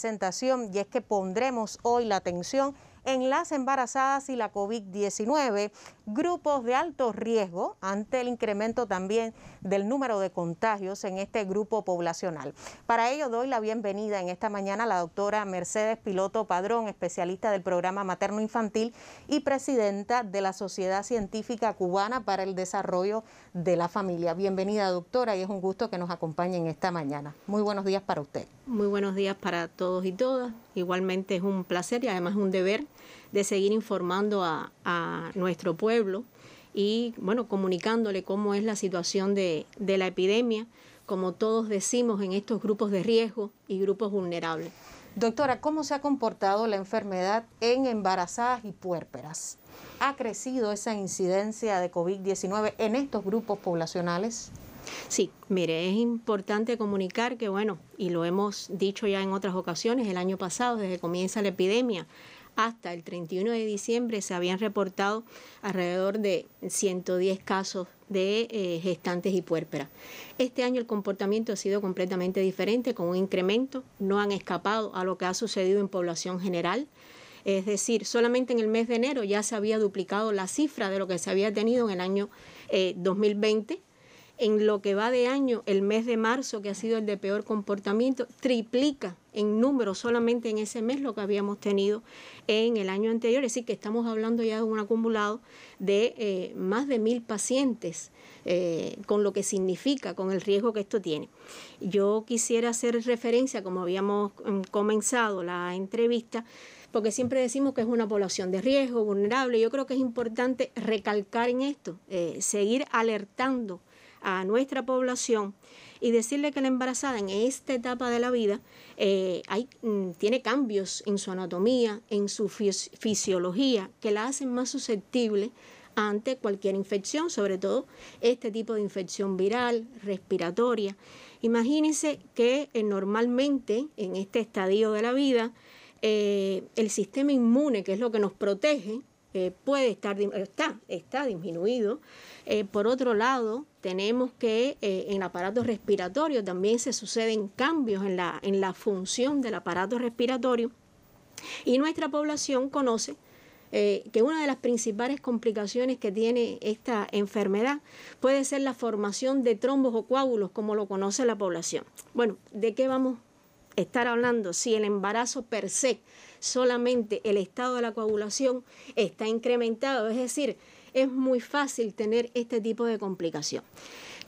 presentación y es que pondremos hoy la atención en las embarazadas y la COVID-19, grupos de alto riesgo ante el incremento también del número de contagios en este grupo poblacional. Para ello doy la bienvenida en esta mañana a la doctora Mercedes Piloto Padrón, especialista del programa materno infantil y presidenta de la Sociedad Científica Cubana para el Desarrollo de la Familia. Bienvenida doctora y es un gusto que nos acompañen esta mañana. Muy buenos días para usted. Muy buenos días para todos y todas. Igualmente es un placer y además un deber de seguir informando a, nuestro pueblo y bueno, comunicándole cómo es la situación de, de la epidemia, como todos decimos, en estos grupos de riesgo y grupos vulnerables. Doctora, ¿cómo se ha comportado la enfermedad en embarazadas y puérperas? ¿Ha crecido esa incidencia de COVID-19 en estos grupos poblacionales? Sí, mire, es importante comunicar que, bueno, y lo hemos dicho ya en otras ocasiones, el año pasado, desde que comienza la epidemia, hasta el 31 de diciembre se habían reportado alrededor de 110 casos de eh, gestantes y puérperas. Este año el comportamiento ha sido completamente diferente, con un incremento, no han escapado a lo que ha sucedido en población general. Es decir, solamente en el mes de enero ya se había duplicado la cifra de lo que se había tenido en el año 2020 eh, en lo que va de año, el mes de marzo, que ha sido el de peor comportamiento, triplica en número solamente en ese mes lo que habíamos tenido en el año anterior. Es decir, que estamos hablando ya de un acumulado de eh, más de mil pacientes, eh, con lo que significa, con el riesgo que esto tiene. Yo quisiera hacer referencia, como habíamos mm, comenzado la entrevista, porque siempre decimos que es una población de riesgo, vulnerable. Yo creo que es importante recalcar en esto, eh, seguir alertando a nuestra población y decirle que la embarazada en esta etapa de la vida eh, mm, tiene cambios en su anatomía, en su fisiología, que la hacen más susceptible ante cualquier infección, sobre todo este tipo de infección viral, respiratoria. Imagínense que eh, normalmente en este estadio de la vida, eh, el sistema inmune, que es lo que nos protege, eh, puede estar, está, está disminuido. Eh, por otro lado, tenemos que eh, en el aparato respiratorio también se suceden cambios en la, en la función del aparato respiratorio y nuestra población conoce que una de las principales complicaciones que tiene esta enfermedad puede ser la formación de trombos o coágulos, como lo conoce la población. Bueno, ¿de qué vamos estar hablando si el embarazo per se, solamente el estado de la coagulación está incrementado, es decir, es muy fácil tener este tipo de complicación.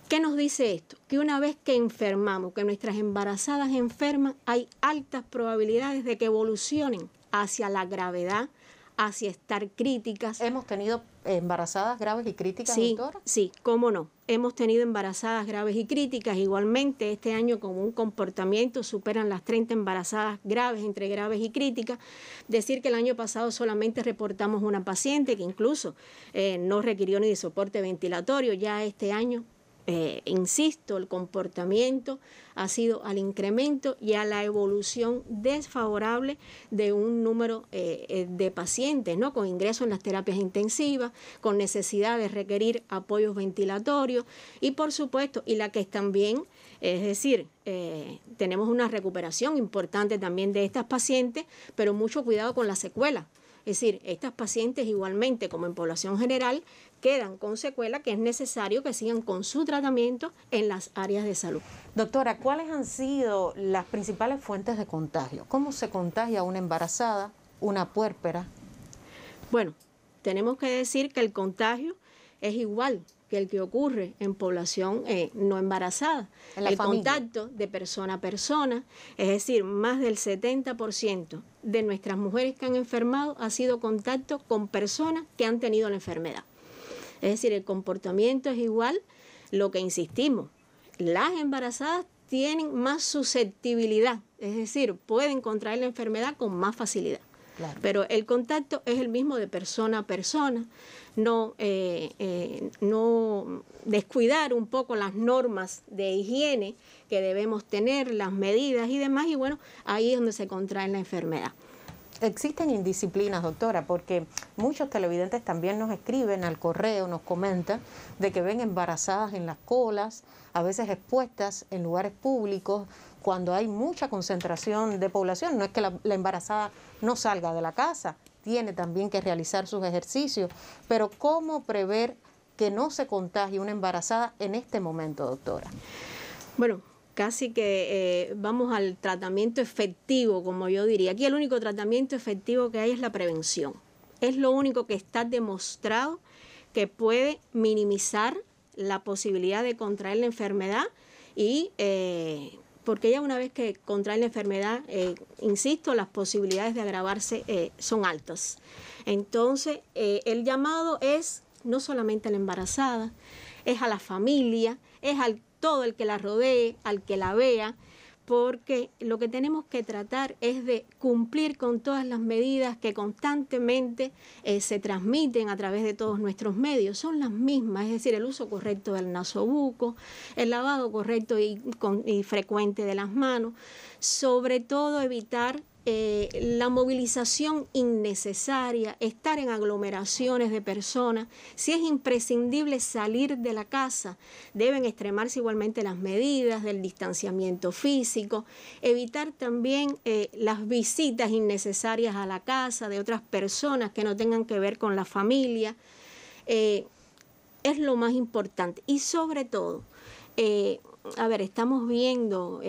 ¿Qué nos dice esto? Que una vez que enfermamos, que nuestras embarazadas enferman, hay altas probabilidades de que evolucionen hacia la gravedad, hacia estar críticas. ¿Hemos tenido embarazadas graves y críticas, sí, doctora? Sí, cómo no. Hemos tenido embarazadas graves y críticas. Igualmente, este año con un comportamiento superan las 30 embarazadas graves, entre graves y críticas. Decir que el año pasado solamente reportamos una paciente que incluso eh, no requirió ni de soporte ventilatorio. Ya este año eh, insisto, el comportamiento ha sido al incremento y a la evolución desfavorable de un número eh, eh, de pacientes, ¿no? Con ingresos en las terapias intensivas, con necesidad de requerir apoyos ventilatorios y, por supuesto, y la que también, es decir, tenemos una recuperación importante también de estas pacientes, pero mucho cuidado con las secuelas es decir, estas pacientes igualmente como en población general quedan con secuela que es necesario que sigan con su tratamiento en las áreas de salud. Doctora, ¿cuáles han sido las principales fuentes de contagio? ¿Cómo se contagia una embarazada, una puérpera? Bueno, tenemos que decir que el contagio es igual que el que ocurre en población eh, no embarazada. el contacto de persona a persona, es decir, más del 70% de nuestras mujeres que han enfermado ha sido contacto con personas que han tenido la enfermedad. Es decir, el comportamiento es igual, lo que insistimos, las embarazadas tienen más susceptibilidad, es decir, pueden contraer la enfermedad con más facilidad. Pero el contacto es el mismo de persona a persona. No, eh, eh, no descuidar un poco las normas de higiene que debemos tener, las medidas y demás. Y bueno, ahí es donde se contrae la enfermedad existen indisciplinas, doctora, porque muchos televidentes también nos escriben al correo, nos comentan de que ven embarazadas en las colas, a veces expuestas en lugares públicos, cuando hay mucha concentración de población. No es que la, embarazada no salga de la casa, tiene también que realizar sus ejercicios, pero ¿cómo prever que no se contagie una embarazada en este momento, doctora? Bueno, casi que eh, vamos al tratamiento efectivo, como yo diría. Aquí el único tratamiento efectivo que hay es la prevención. Es lo único que está demostrado que puede minimizar la posibilidad de contraer la enfermedad y eh, porque ya una vez que contrae la enfermedad, eh, insisto, las posibilidades de agravarse son altas. Entonces, el llamado es no solamente a la embarazada, es a la familia, es al todo el que la rodee, al que la vea, porque lo que tenemos que tratar es de cumplir con todas las medidas que constantemente eh, se transmiten a través de todos nuestros medios. Son las mismas, es decir, el uso correcto del nasobuco, el lavado correcto y, y frecuente de las manos, sobre todo evitar eh, la movilización innecesaria, estar en aglomeraciones de personas, si es imprescindible salir de la casa, deben extremarse igualmente las medidas del distanciamiento físico, evitar también eh, las visitas innecesarias a la casa de otras personas que no tengan que ver con la familia. Eh, es lo más importante y sobre todo, a ver, estamos viendo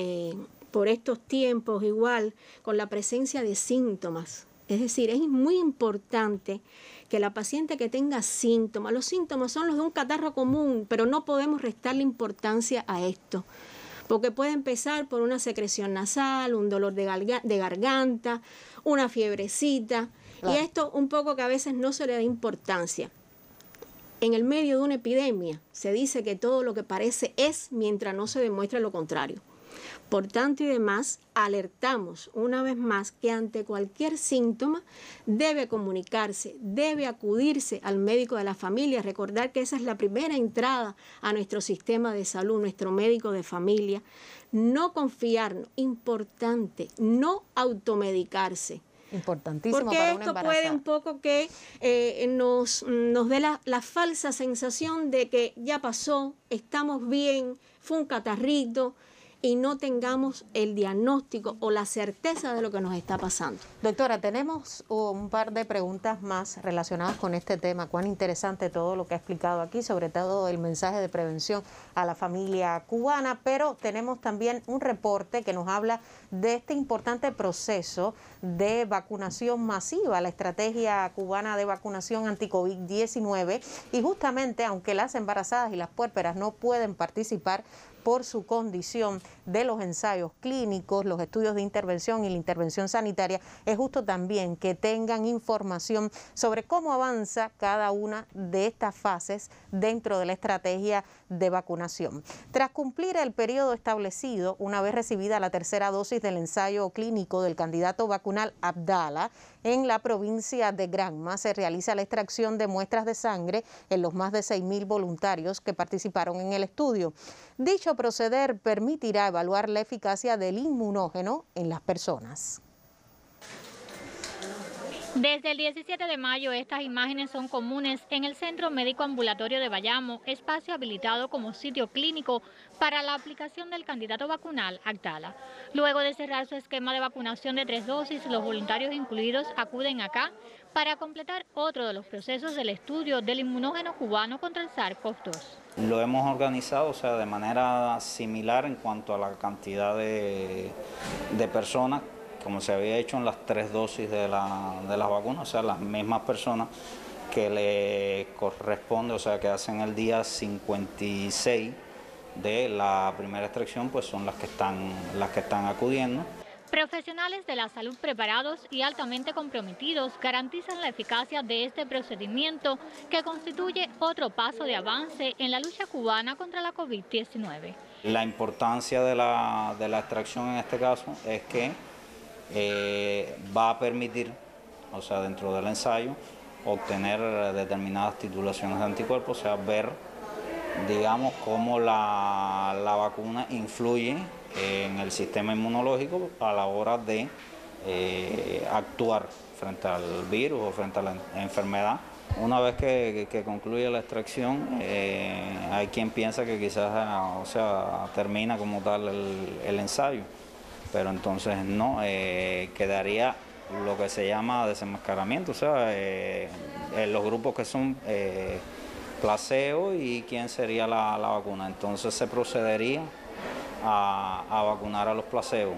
por estos tiempos igual con la presencia de síntomas. Es decir, es muy importante que la paciente que tenga síntomas, los síntomas son los de un catarro común, pero no podemos restarle importancia a esto, porque puede empezar por una secreción nasal, un dolor de, garganta, una fiebrecita, y esto un poco que a veces no se le da importancia. En el medio de una epidemia se dice que todo lo que parece es mientras no se demuestra lo contrario. Por tanto y demás, alertamos una vez más que ante cualquier síntoma debe comunicarse, debe acudirse al médico de la familia, recordar que esa es la primera entrada a nuestro sistema de salud, nuestro médico de familia. No confiarnos, importante, no automedicarse. Importantísimo. Porque esto puede un poco que eh, nos, dé la, falsa sensación de que ya pasó, estamos bien, fue un catarrito, y no tengamos el diagnóstico o la certeza de lo que nos está pasando. Doctora, tenemos uh, un par de preguntas más relacionadas con este tema. Cuán interesante todo lo que ha explicado aquí, sobre todo el mensaje de prevención a la familia cubana, pero tenemos también un reporte que nos habla de este importante proceso de vacunación masiva, la estrategia cubana de vacunación anti-COVID-19 y justamente aunque las embarazadas y las puérperas no pueden participar, por su condición de los ensayos clínicos, los estudios de intervención y la intervención sanitaria, es justo también que tengan información sobre cómo avanza cada una de estas fases dentro de la estrategia de vacunación. Tras cumplir el periodo establecido, una vez recibida la tercera dosis del ensayo clínico del candidato vacunal Abdala, en la provincia de Granma se realiza la extracción de muestras de sangre en los más de 6.000 voluntarios que participaron en el estudio. Dicho proceder permitirá evaluar la eficacia del inmunógeno en las personas. Desde el 17 de mayo estas imágenes son comunes en el Centro Médico Ambulatorio de Bayamo, espacio habilitado como sitio clínico para la aplicación del candidato vacunal Actala. Luego de cerrar su esquema de vacunación de tres dosis, los voluntarios incluidos acuden acá para completar otro de los procesos del estudio del inmunógeno cubano contra el SARS-CoV-2. Lo hemos organizado o sea, de manera similar en cuanto a la cantidad de, de personas como se había hecho en las tres dosis de, la, de las vacunas, o sea, las mismas personas que le corresponde, o sea, que hacen el día 56 de la primera extracción, pues son las que están, las que están acudiendo. Profesionales de la salud preparados y altamente comprometidos garantizan la eficacia de este procedimiento que constituye otro paso de avance en la lucha cubana contra la COVID-19. La importancia de la, de la extracción en este caso es que eh, va a permitir, o sea, dentro del ensayo, obtener determinadas titulaciones de anticuerpos, o sea, ver, digamos, cómo la, vacuna influye en el sistema inmunológico a la hora de eh, actuar frente al virus o frente a la enfermedad. Una vez que, concluye la extracción, eh, hay quien piensa que quizás, ah, sea, termina como tal el ensayo pero entonces no, eh, quedaría lo que se llama desenmascaramiento, o sea, eh, eh los grupos que son eh, y quién sería la, vacuna. Entonces se procedería a, vacunar a los placeos.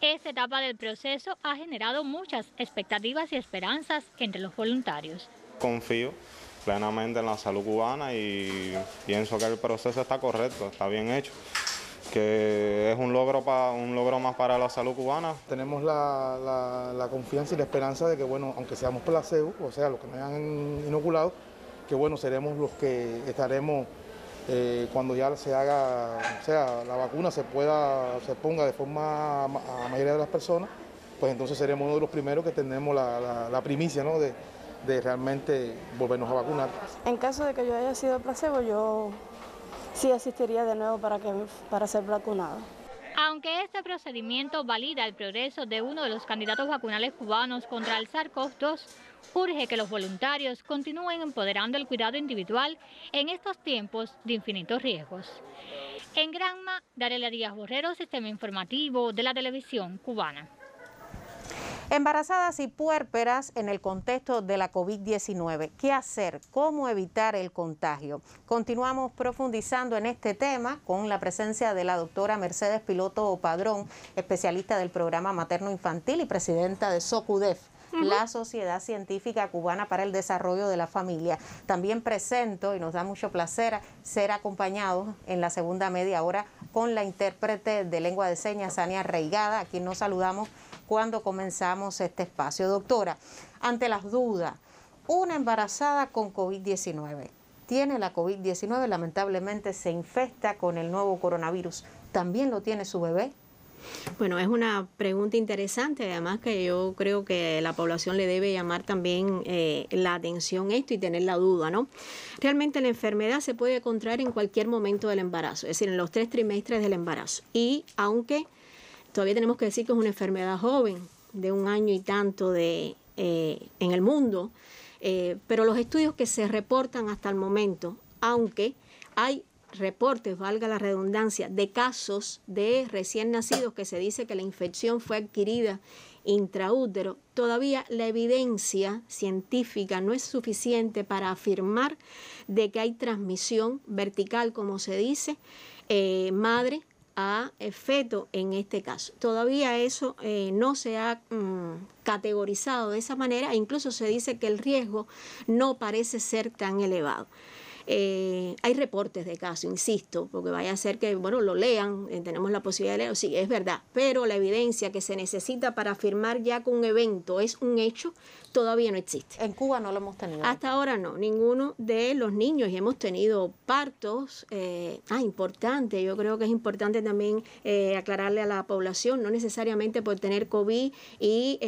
Esta etapa del proceso ha generado muchas expectativas y esperanzas entre los voluntarios. Confío plenamente en la salud cubana y pienso que el proceso está correcto, está bien hecho que es un logro, para un logro más para la salud cubana. Tenemos la, confianza y la esperanza de que, bueno, aunque seamos placebo, o sea, los que nos hayan inoculado, que bueno, seremos los que estaremos eh, cuando ya se haga, o sea, la vacuna se pueda, se ponga de forma a la mayoría de las personas, pues entonces seremos uno de los primeros que tendremos la, primicia, ¿no? De, de realmente volvernos a vacunar. En caso de que yo haya sido placebo, yo sí asistiría de nuevo para, que, para ser vacunado. Aunque este procedimiento valida el progreso de uno de los candidatos vacunales cubanos contra el sars urge que los voluntarios continúen empoderando el cuidado individual en estos tiempos de infinitos riesgos. En Granma, Darela Díaz Borrero, Sistema Informativo de la Televisión Cubana. Embarazadas y puérperas en el contexto de la COVID-19. ¿Qué hacer? ¿Cómo evitar el contagio? Continuamos profundizando en este tema con la presencia de la doctora Mercedes Piloto Padrón, especialista del programa materno infantil y presidenta de SOCUDEF la Sociedad Científica Cubana para el Desarrollo de la Familia. También presento, y nos da mucho placer ser acompañados en la segunda media hora con la intérprete de lengua de señas, Sania Reigada, a quien nos saludamos cuando comenzamos este espacio. Doctora, ante las dudas, una embarazada con COVID-19 tiene la COVID-19, lamentablemente se infecta con el nuevo coronavirus. ¿También lo tiene su bebé? Bueno, es una pregunta interesante, además que yo creo que la población le debe llamar también eh, la atención esto y tener la duda, ¿no? Realmente la enfermedad se puede contraer en cualquier momento del embarazo, es decir, en los tres trimestres del embarazo. Y aunque todavía tenemos que decir que es una enfermedad joven, de un año y tanto de, eh, en el mundo, eh, pero los estudios que se reportan hasta el momento, aunque hay reportes, valga la redundancia, de casos de recién nacidos que se dice que la infección fue adquirida intraútero, todavía la evidencia científica no es suficiente para afirmar de que hay transmisión vertical, como se dice, eh, madre a feto en este caso. Todavía eso eh, no se ha mm, categorizado de esa manera, incluso se dice que el riesgo no parece ser tan elevado. Eh, hay reportes de casos, insisto, porque vaya a ser que, bueno, lo lean, eh, tenemos la posibilidad de leerlo, sí, es verdad, pero la evidencia que se necesita para afirmar ya que un evento es un hecho todavía no existe. En Cuba no lo hemos tenido. Hasta ahora no, ninguno de los niños, y hemos tenido partos, eh, ah, importante, yo creo que es importante también eh, aclararle a la población, no necesariamente por tener COVID y...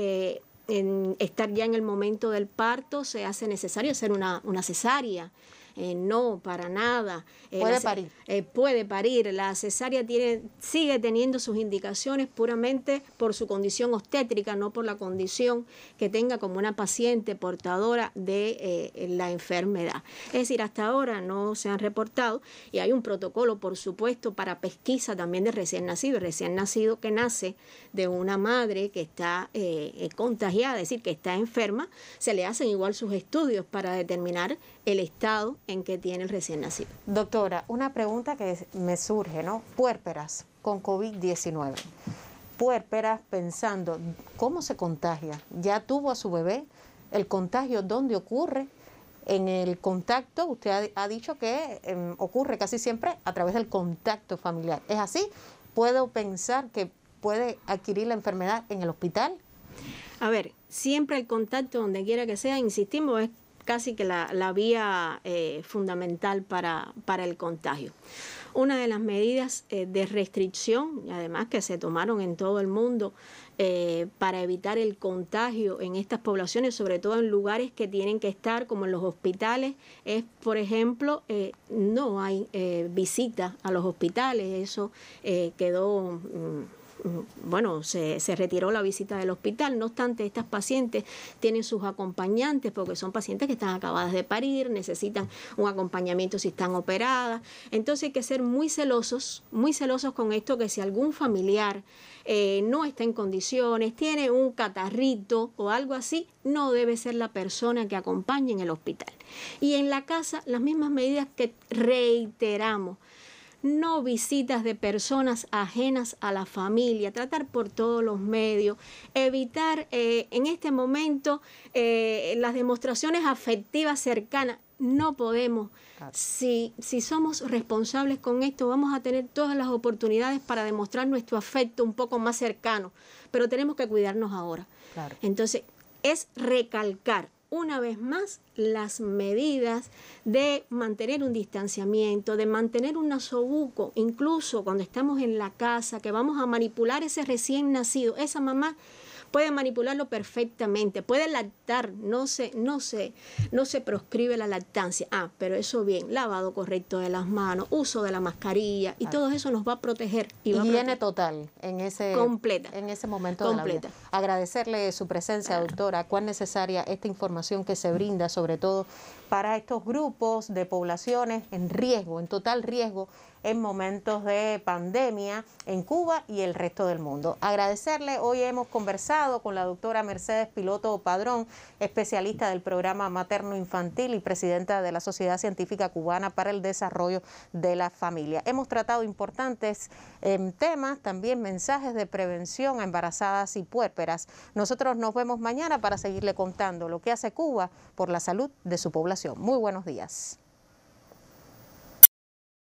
En estar ya en el momento del parto se hace necesario hacer una cesárea. Eh, no, para nada. Eh, puede parir. Eh, puede parir. La cesárea tiene, sigue teniendo sus indicaciones puramente por su condición obstétrica, no por la condición que tenga como una paciente portadora de la enfermedad. Es decir, hasta ahora no se han reportado y hay un protocolo, por supuesto, para pesquisa también de recién nacido. Recién nacido que nace de una madre que está contagiada, es decir, que está enferma, se le hacen igual sus estudios para determinar el estado en que tiene el recién nacido. Doctora, una pregunta que me surge, ¿no? Puérperas con COVID-19. Puérperas pensando, ¿cómo se contagia? ¿Ya tuvo a su bebé? ¿El contagio dónde ocurre? En el contacto, usted ha, dicho que em, ocurre casi siempre a través del contacto familiar. ¿Es así? ¿Puedo pensar que puede adquirir la enfermedad en el hospital? A ver, siempre el contacto, donde quiera que sea, insistimos, es casi que la, vía eh, fundamental para, para el contagio. Una de las medidas eh, de restricción, además que se tomaron en todo el mundo eh, para evitar el contagio en estas poblaciones, sobre todo en lugares que tienen que estar, como en los hospitales, es, por ejemplo, no hay visitas a los hospitales. Eso quedó... Mm, Mm, bueno, se, retiró la visita del hospital. No obstante, estas pacientes tienen sus acompañantes porque son pacientes que están acabadas de parir, necesitan un acompañamiento si están operadas. Entonces hay que ser muy celosos, muy celosos con esto que si algún familiar eh, no está en condiciones, tiene un catarrito o algo así, no debe ser la persona que acompañe en el hospital. Y en la casa, las mismas medidas que reiteramos no visitas de personas ajenas a la familia, tratar por todos los medios, evitar eh, en este momento eh, las demostraciones afectivas cercanas. No podemos. Si, si somos responsables con esto, vamos a tener todas las oportunidades para demostrar nuestro afecto un poco más cercano, pero tenemos que cuidarnos ahora. Entonces, es recalcar una vez más las medidas de mantener un distanciamiento, de mantener un nasobuco, incluso cuando estamos en la casa, que vamos a manipular ese recién nacido, esa mamá puede manipularlo perfectamente, puede lactar, no se, no se, no se proscribe la lactancia. Ah, pero eso bien, lavado correcto de las manos, uso de la mascarilla y todo eso nos va a proteger. Y, viene total en ese, completa, en ese momento De la Agradecerle su presencia, doctora, cuán necesaria esta información que se brinda, sobre todo para estos grupos de poblaciones en riesgo, en total riesgo, en momentos de pandemia en Cuba y el resto del mundo. Agradecerle, hoy hemos conversado con la doctora Mercedes Piloto Padrón, especialista del programa materno-infantil y presidenta de la Sociedad Científica Cubana para el Desarrollo de la Familia. Hemos tratado importantes em, temas, también mensajes de prevención a embarazadas y puérperas. Nosotros nos vemos mañana para seguirle contando lo que hace Cuba por la salud de su población. Muy buenos días.